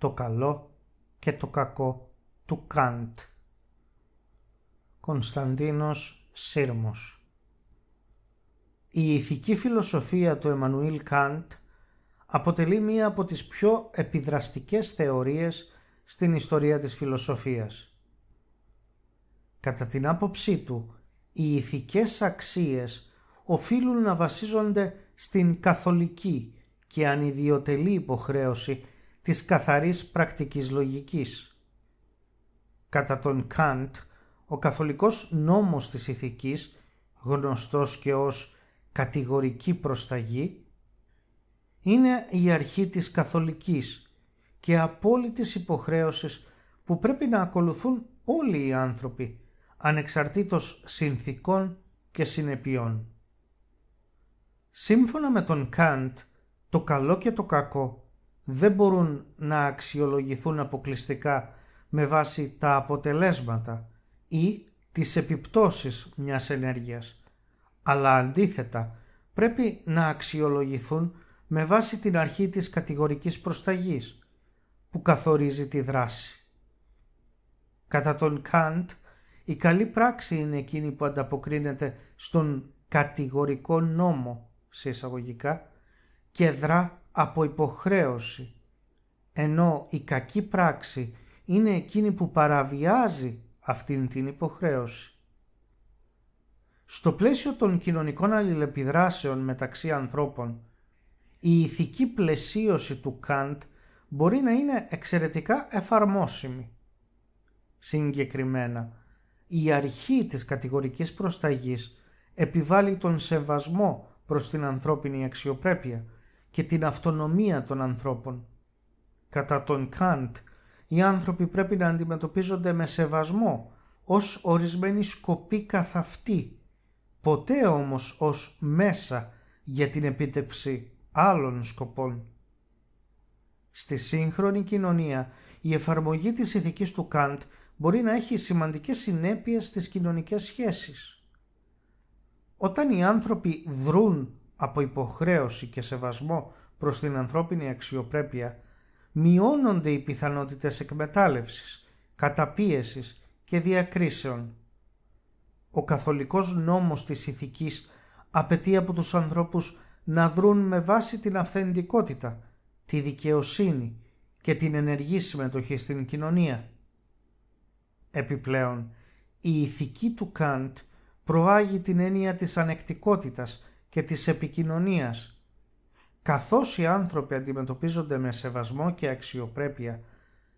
το καλό και το κακό του Καντ. Κωνσταντίνος Σύρμος Η ηθική φιλοσοφία του Εμμανουήλ Καντ αποτελεί μία από τις πιο επιδραστικές θεωρίες στην ιστορία της φιλοσοφίας. Κατά την άποψή του, οι ηθικές αξίες οφείλουν να βασίζονται στην καθολική και ανιδιοτελή υποχρέωση της καθαρής πρακτικής λογικής. Κατά τον Καντ, ο καθολικός νόμος της ηθικής, γνωστός και ως κατηγορική προσταγή, είναι η αρχή της καθολικής και απόλυτης υποχρέωσης που πρέπει να ακολουθούν όλοι οι άνθρωποι, ανεξαρτήτως συνθήκων και συνεπειών. Σύμφωνα με τον Καντ, το καλό και το κακό δεν μπορούν να αξιολογηθούν αποκλειστικά με βάση τα αποτελέσματα ή τις επιπτώσεις μιας ενέργειας, αλλά αντίθετα πρέπει να αξιολογηθούν με βάση την αρχή της κατηγορικής προσταγής που καθορίζει τη δράση. Κατά τον Καντ, η καλή πράξη είναι εκείνη που ανταποκρίνεται στον κατηγορικό νόμο σε εισαγωγικά και δρά από υποχρέωση, ενώ η κακή πράξη είναι εκείνη που παραβιάζει αυτήν την υποχρέωση. Στο πλαίσιο των κοινωνικών αλληλεπιδράσεων μεταξύ ανθρώπων, η ηθική πλαισίωση του Καντ μπορεί να είναι εξαιρετικά εφαρμόσιμη. Συγκεκριμένα, η αρχή της κατηγορικής προσταγής επιβάλλει τον σεβασμό προς την ανθρώπινη αξιοπρέπεια και την αυτονομία των ανθρώπων. Κατά τον Καντ, οι άνθρωποι πρέπει να αντιμετωπίζονται με σεβασμό, ως ορισμένη σκοπή καθ' αυτή, ποτέ όμως ως μέσα για την επίτευξη άλλων σκοπών. Στη σύγχρονη κοινωνία, η εφαρμογή της ηθικής του Καντ μπορεί να έχει σημαντικές συνέπειες στις κοινωνικές σχέσεις. Όταν οι άνθρωποι δρούν από υποχρέωση και σεβασμό προς την ανθρώπινη αξιοπρέπεια, μειώνονται οι πιθανότητες εκμετάλλευσης, καταπίεσης και διακρίσεων. Ο καθολικός νόμος της ηθικής απαιτεί από τους ανθρώπους να δρουν με βάση την αυθεντικότητα, τη δικαιοσύνη και την ενεργή συμμετοχή στην κοινωνία. Επιπλέον, η ηθική του Καντ προάγει την έννοια της ανεκτικότητας και της επικοινωνίας. Καθώς οι άνθρωποι αντιμετωπίζονται με σεβασμό και αξιοπρέπεια,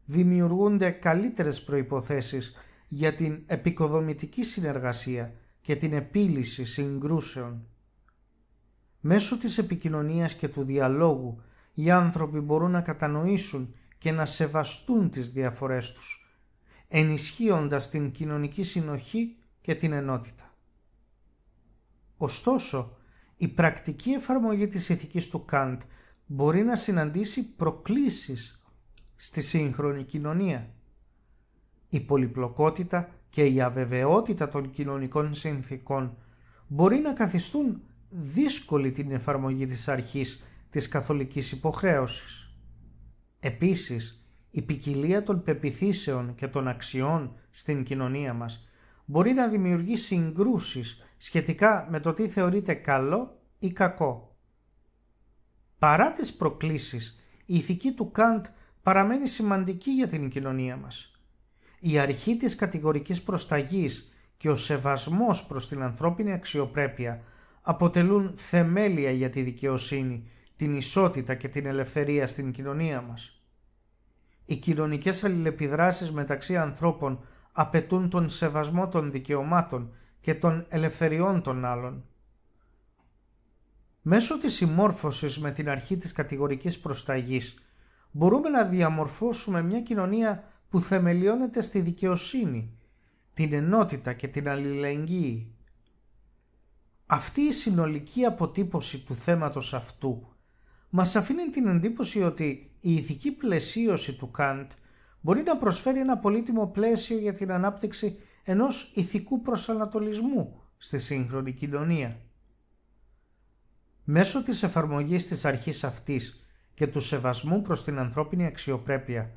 δημιουργούνται καλύτερες προϋποθέσεις για την επικοδομητική συνεργασία και την επίλυση συγκρούσεων. Μέσω της επικοινωνίας και του διαλόγου οι άνθρωποι μπορούν να κατανοήσουν και να σεβαστούν τις διαφορές τους, ενισχύοντας την κοινωνική συνοχή και την ενότητα. Ωστόσο, η πρακτική εφαρμογή της ηθικής του Καντ μπορεί να συναντήσει προκλήσεις στη σύγχρονη κοινωνία. Η πολυπλοκότητα και η αβεβαιότητα των κοινωνικών συνθήκων μπορεί να καθιστούν δύσκολη την εφαρμογή της αρχής της καθολικής υποχρέωσης. Επίσης, η ποικιλία των πεπιθήσεων και των αξιών στην κοινωνία μας μπορεί να δημιουργεί συγκρούσεις σχετικά με το τι θεωρείται καλό ή κακό. Παρά τις προκλήσεις, η ηθική του Καντ παραμένει σημαντική για την κοινωνία μας. Η αρχή της κατηγορικής προσταγής και ο σεβασμός προς την ανθρώπινη αξιοπρέπεια αποτελούν θεμέλια για τη δικαιοσύνη, την ισότητα και την ελευθερία στην κοινωνία μας. Οι κοινωνικές αλληλεπιδράσεις μεταξύ ανθρώπων απαιτούν τον σεβασμό των δικαιωμάτων και των ελευθεριών των άλλων. Μέσω της συμμόρφωσης με την αρχή της κατηγορικής προσταγής μπορούμε να διαμορφώσουμε μια κοινωνία που θεμελιώνεται στη δικαιοσύνη, την ενότητα και την αλληλεγγύη. Αυτή η συνολική αποτύπωση του θέματος αυτού μας αφήνει την εντύπωση ότι η ηθική πλαισίωση του Καντ μπορεί να προσφέρει ένα πολύτιμο πλαίσιο για την ανάπτυξη ενός ηθικού προσανατολισμού στη σύγχρονη κοινωνία. Μέσω της εφαρμογής της αρχής αυτής και του σεβασμού προς την ανθρώπινη αξιοπρέπεια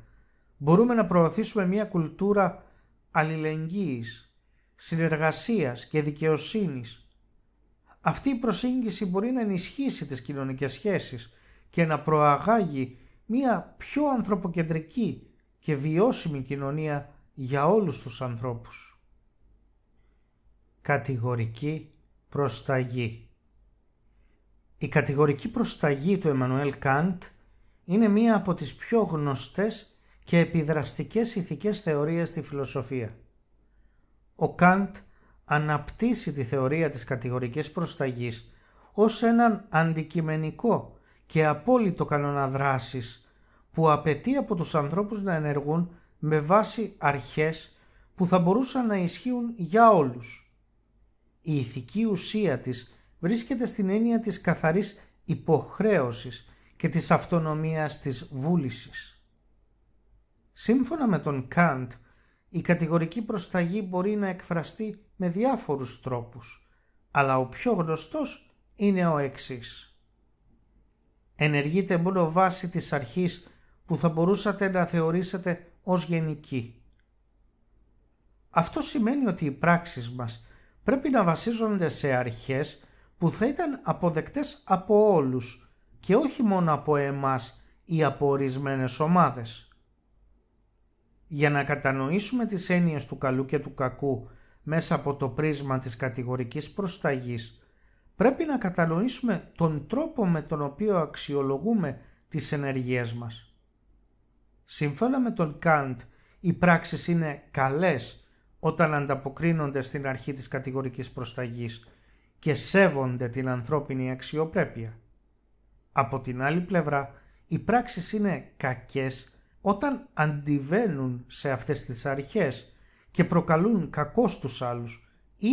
μπορούμε να προωθήσουμε μια κουλτούρα αλληλεγγύης, συνεργασίας και δικαιοσύνης. Αυτή η προσέγγιση μπορεί να ενισχύσει τις κοινωνικές σχέσεις και να προαγάγει μια πιο ανθρωποκεντρική και βιώσιμη κοινωνία για όλους τους ανθρώπους. Κατηγορική προσταγή Η κατηγορική προσταγή του Εμμανουέλ Καντ είναι μία από τις πιο γνωστές και επιδραστικές ηθικές θεωρίες στη φιλοσοφία. Ο Καντ αναπτύσσει τη θεωρία της κατηγορικής προσταγής ως έναν αντικειμενικό και απόλυτο κανόνα δράσης που απαιτεί από τους ανθρώπους να ενεργούν με βάση αρχές που θα μπορούσαν να ισχύουν για όλους η ηθική ουσία της βρίσκεται στην έννοια της καθαρής υποχρέωσης και της αυτονομίας της βούλησης. Σύμφωνα με τον Καντ, η κατηγορική προσταγή μπορεί να εκφραστεί με διάφορους τρόπους, αλλά ο πιο γνωστός είναι ο εξής. Ενεργείται μόνο βάση της αρχής που θα μπορούσατε να θεωρήσετε ως γενική. Αυτό σημαίνει ότι οι πράξεις μας πρέπει να βασίζονται σε αρχές που θα ήταν αποδεκτές από όλους και όχι μόνο από εμάς ή από ορισμένες ομάδες. Για να κατανοήσουμε τις έννοιες του καλού και του κακού μέσα από το πρίσμα της κατηγορικής προσταγής, πρέπει να κατανοήσουμε τον τρόπο με τον οποίο αξιολογούμε τις ενεργειές μας. Σύμφωνα με τον Καντ, οι πράξεις είναι καλές όταν ανταποκρίνονται στην αρχή της κατηγορικής προσταγής και σέβονται την ανθρώπινη αξιοπρέπεια. Από την άλλη πλευρά, οι πράξεις είναι κακές όταν αντιβαίνουν σε αυτές τις αρχές και προκαλούν κακό στους άλλους ή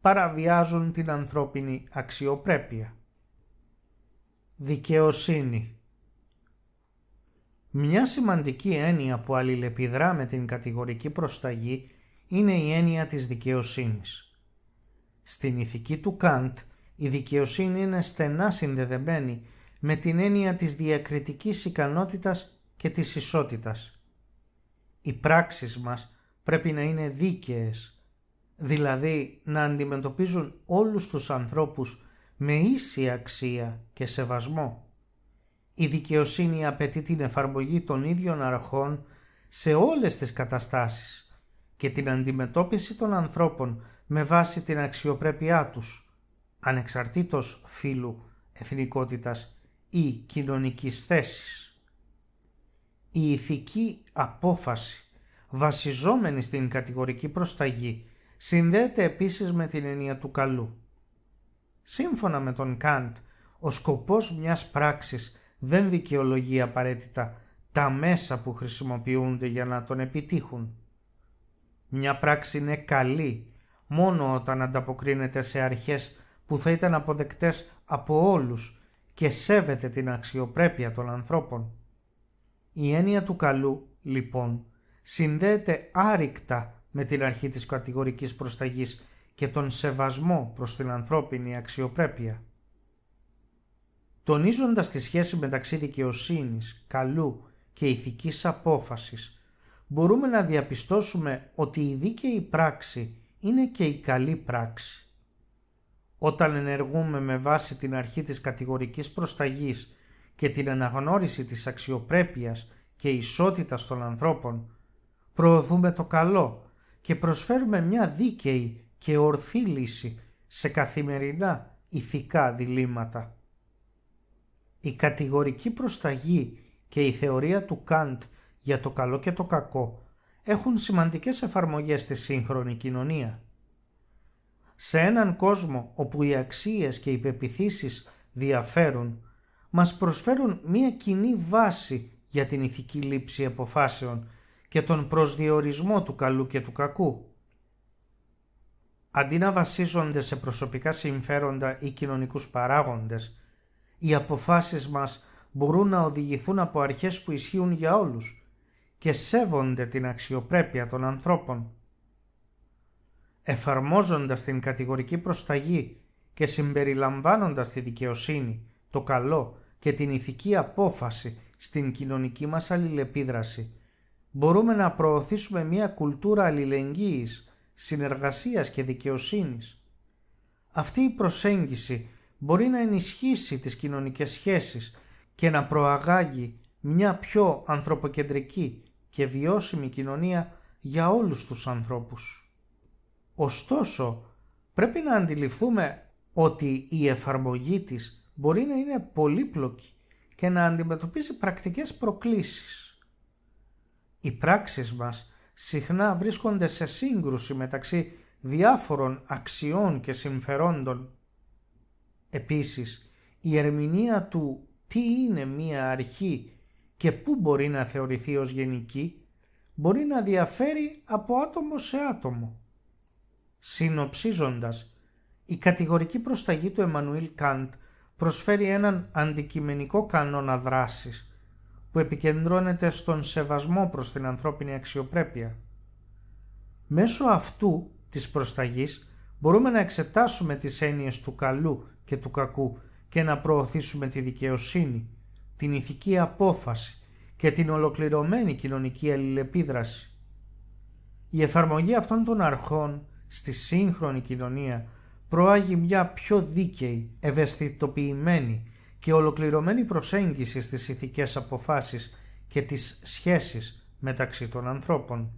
παραβιάζουν την ανθρώπινη αξιοπρέπεια. Δικαιοσύνη Μια σημαντική έννοια που αλληλεπιδρά με την κατηγορική προσταγή είναι η έννοια της δικαιοσύνης. Στην ηθική του Καντ η δικαιοσύνη είναι στενά συνδεδεμένη με την έννοια της διακριτικής ικανότητας και της ισότητας. Οι πράξεις μας πρέπει να είναι δίκαιες, δηλαδή να αντιμετωπίζουν όλους τους ανθρώπους με ίση αξία και σεβασμό. Η δικαιοσύνη απαιτεί την εφαρμογή των ίδιων αρχών σε όλες τις καταστάσεις, και την αντιμετώπιση των ανθρώπων με βάση την αξιοπρέπειά τους, ανεξαρτήτως φύλου, εθνικότητας ή κοινωνικής θέσης. Η ηθική απόφαση, βασιζόμενη στην κατηγορική προσταγή, συνδέεται επίσης με την έννοια του καλού. Σύμφωνα με τον Καντ, ο σκοπός μιας πράξης δεν δικαιολογεί απαραίτητα τα μέσα που χρησιμοποιούνται για να τον επιτύχουν. Μια πράξη είναι καλή μόνο όταν ανταποκρίνεται σε αρχές που θα ήταν αποδεκτές από όλους και σέβεται την αξιοπρέπεια των ανθρώπων. Η έννοια του καλού, λοιπόν, συνδέεται άρρηκτα με την αρχή της κατηγορικής προσταγής και τον σεβασμό προς την ανθρώπινη αξιοπρέπεια. Τονίζοντας τη σχέση μεταξύ δικαιοσύνης, καλού και ηθικής απόφασης, μπορούμε να διαπιστώσουμε ότι η δίκαιη πράξη είναι και η καλή πράξη. Όταν ενεργούμε με βάση την αρχή της κατηγορικής προσταγής και την αναγνώριση της αξιοπρέπειας και ισότητας των ανθρώπων, προωθούμε το καλό και προσφέρουμε μια δίκαιη και ορθή λύση σε καθημερινά ηθικά διλήμματα. Η κατηγορική προσταγή και η θεωρία του Καντ για το καλό και το κακό έχουν σημαντικές εφαρμογές στη σύγχρονη κοινωνία. Σε έναν κόσμο όπου οι αξίες και οι πεπιθήσεις διαφέρουν, μας προσφέρουν μία κοινή βάση για την ηθική λήψη αποφάσεων και τον προσδιορισμό του καλού και του κακού. Αντί να βασίζονται σε προσωπικά συμφέροντα ή κοινωνικούς παράγοντες, οι αποφάσεις μας μπορούν να οδηγηθούν από αρχές που ισχύουν για όλους, και σέβονται την αξιοπρέπεια των ανθρώπων. Εφαρμόζοντας την κατηγορική προσταγή και συμπεριλαμβάνοντας τη δικαιοσύνη, το καλό και την ηθική απόφαση στην κοινωνική μας αλληλεπίδραση, μπορούμε να προωθήσουμε μια κουλτούρα αλληλεγγύης, συνεργασίας και δικαιοσύνης. Αυτή η προσέγγιση μπορεί να ενισχύσει τις κοινωνικές σχέσεις και να προαγάγει μια πιο ανθρωποκεντρική και βιώσιμη κοινωνία για όλους τους ανθρώπους. Ωστόσο, πρέπει να αντιληφθούμε ότι η εφαρμογή της μπορεί να είναι πολύπλοκη και να αντιμετωπίζει πρακτικές προκλήσεις. Οι πράξεις μας συχνά βρίσκονται σε σύγκρουση μεταξύ διάφορων αξιών και συμφερόντων. Επίσης, η ερμηνεία του τι είναι μία αρχή και πού μπορεί να θεωρηθεί ως γενική μπορεί να διαφέρει από άτομο σε άτομο. Συνοψίζοντας, η κατηγορική προσταγή του Εμμανουήλ Καντ προσφέρει έναν αντικειμενικό κανόνα δράσης που επικεντρώνεται στον σεβασμό προς την ανθρώπινη αξιοπρέπεια. Μέσω αυτού της προσταγής μπορούμε να εξετάσουμε τις έννοιες του καλού και του κακού και να προωθήσουμε τη δικαιοσύνη, την ηθική απόφαση και την ολοκληρωμένη κοινωνική αλληλεπίδραση. Η εφαρμογή αυτών των αρχών στη σύγχρονη κοινωνία προάγει μια πιο δίκαιη, ευαισθητοποιημένη και ολοκληρωμένη προσέγγιση στις ηθικές αποφάσεις και τις σχέσεις μεταξύ των ανθρώπων.